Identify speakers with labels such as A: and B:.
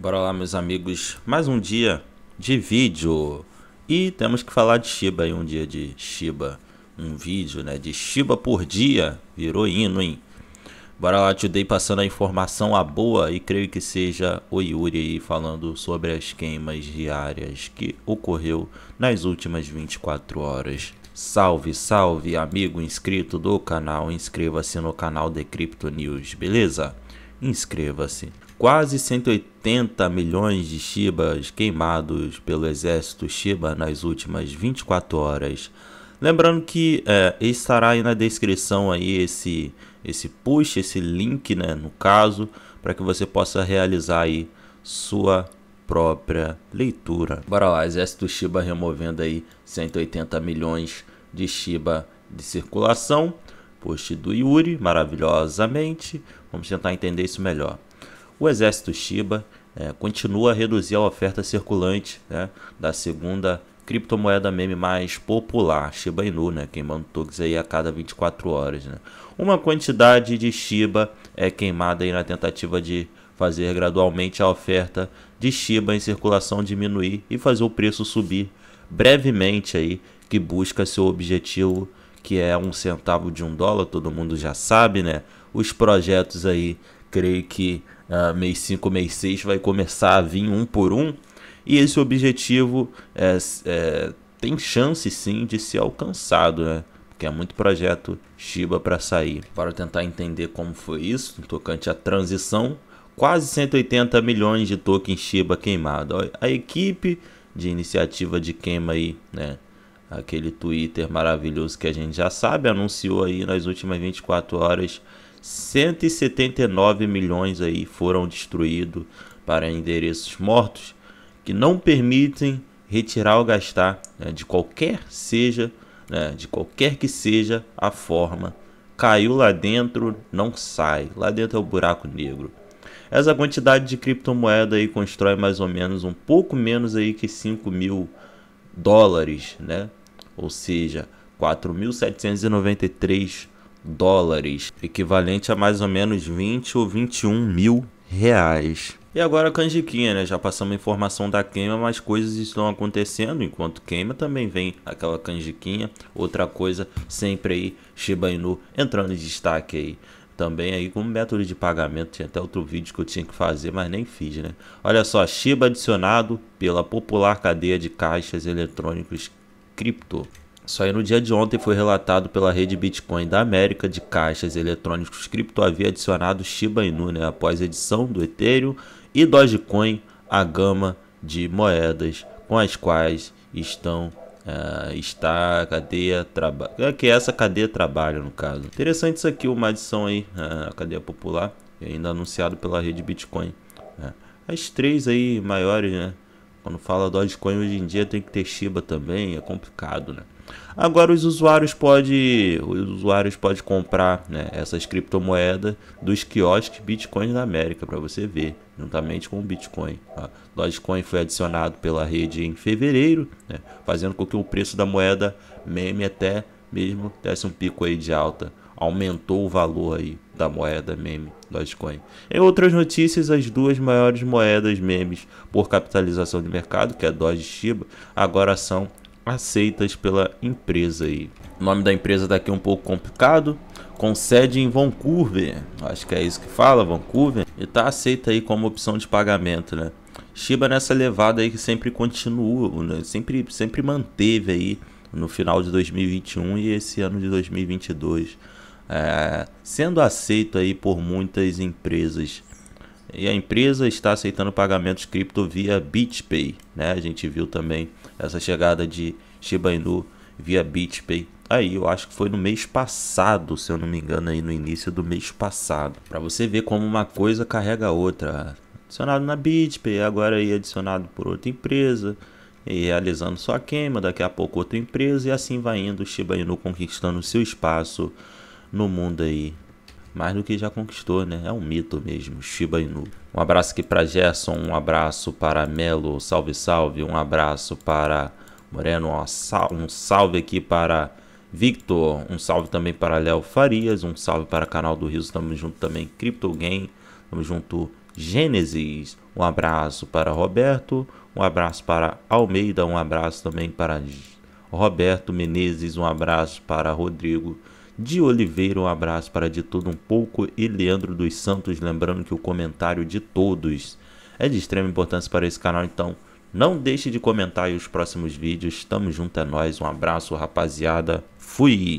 A: Bora lá, meus amigos. Mais um dia de vídeo. E temos que falar de Shiba aí, um dia de Shiba. Um vídeo, né, de Shiba por dia. Virou hino, hein? Bora lá, Today passando a informação a boa e creio que seja o Yuri aí falando sobre as queimas diárias que ocorreu nas últimas 24 horas. Salve, salve, amigo inscrito do canal. Inscreva-se no canal Crypto News, beleza? Inscreva-se quase 180 milhões de Shibas queimados pelo exército Shiba nas últimas 24 horas. Lembrando que é, estará aí na descrição aí esse, esse push, esse link, né, no caso, para que você possa realizar aí sua própria leitura. Bora lá, Exército Shiba removendo aí 180 milhões de Shiba de circulação. Post do Yuri, maravilhosamente. Vamos tentar entender isso melhor. O exército Shiba é, continua a reduzir a oferta circulante né, da segunda criptomoeda meme mais popular, Shiba Inu, né, queimando tokens aí a cada 24 horas. Né. Uma quantidade de Shiba é queimada aí na tentativa de fazer gradualmente a oferta de Shiba em circulação diminuir e fazer o preço subir brevemente aí, que busca seu objetivo, que é um centavo de um dólar, todo mundo já sabe, né? Os projetos aí, creio que uh, mês 5, mês 6 vai começar a vir um por um. E esse objetivo é, é, tem chance sim de ser alcançado, né? Porque é muito projeto Shiba para sair. Para tentar entender como foi isso, tocante à transição, quase 180 milhões de tokens Shiba queimado. A equipe de iniciativa de queima aí, né? Aquele Twitter maravilhoso que a gente já sabe, anunciou aí nas últimas 24 horas 179 milhões aí foram destruídos para endereços mortos que não permitem retirar ou gastar né, de qualquer seja, né, de qualquer que seja a forma. Caiu lá dentro, não sai. Lá dentro é o buraco negro. Essa quantidade de criptomoeda aí constrói mais ou menos um pouco menos aí que 5 mil dólares, né? Ou seja, 4.793 dólares, equivalente a mais ou menos 20 ou 21 mil reais. E agora a canjiquinha, né? Já passamos a informação da queima, mas coisas estão acontecendo. Enquanto queima também vem aquela canjiquinha. Outra coisa, sempre aí, Shiba Inu entrando em destaque aí. Também aí como método de pagamento, tinha até outro vídeo que eu tinha que fazer, mas nem fiz, né? Olha só, Shiba adicionado pela popular cadeia de caixas eletrônicos cripto. Só aí no dia de ontem foi relatado pela rede Bitcoin da América de caixas eletrônicos cripto havia adicionado Shiba Inu né, após edição do Ethereum e Dogecoin a gama de moedas com as quais estão Uh, está a cadeia trabalho é que é essa cadeia trabalha no caso interessante isso aqui uma adição aí eh, a cadeia popular ainda anunciado pela rede Bitcoin uh, as três aí maiores né quando fala Dogecoin hoje em dia tem que ter Shiba também, é complicado, né? Agora os usuários podem os usuários pode comprar né, essas criptomoedas dos quiosques Bitcoin da América para você ver, juntamente com o Bitcoin. Tá? Dogecoin foi adicionado pela rede em fevereiro, né, fazendo com que o preço da moeda meme até mesmo desse um pico aí de alta aumentou o valor aí da moeda meme Dogecoin. Em outras notícias, as duas maiores moedas memes por capitalização de mercado, que é Doge e Shiba, agora são aceitas pela empresa aí. O nome da empresa daqui tá é um pouco complicado, com sede em Vancouver, acho que é isso que fala, Vancouver, e tá aceita aí como opção de pagamento, né? Shiba nessa levada aí que sempre continua, né? sempre, sempre manteve aí no final de 2021 e esse ano de 2022 é, sendo aceito aí por muitas empresas. E a empresa está aceitando pagamentos cripto via BitPay. Né? A gente viu também essa chegada de Shiba Inu via BitPay. Aí eu acho que foi no mês passado, se eu não me engano, aí no início do mês passado. Para você ver como uma coisa carrega a outra. Adicionado na BitPay, agora aí adicionado por outra empresa. E realizando sua queima, daqui a pouco outra empresa e assim vai indo o Shiba Inu conquistando seu espaço no mundo aí. Mais do que já conquistou, né? É um mito mesmo, Shiba Inu. Um abraço aqui para Gerson, um abraço para Melo, salve salve, um abraço para Moreno, um salve aqui para Victor, um salve também para Léo Farias, um salve para Canal do Rio, tamo junto também, Crypto Game, tamo junto, Gênesis, um abraço para Roberto, um abraço para Almeida, um abraço também para Roberto Menezes, um abraço para Rodrigo de Oliveira, um abraço para de tudo um pouco e Leandro dos Santos, lembrando que o comentário de todos é de extrema importância para esse canal, então não deixe de comentar os próximos vídeos. Tamo junto é nós, um abraço rapaziada. Fui.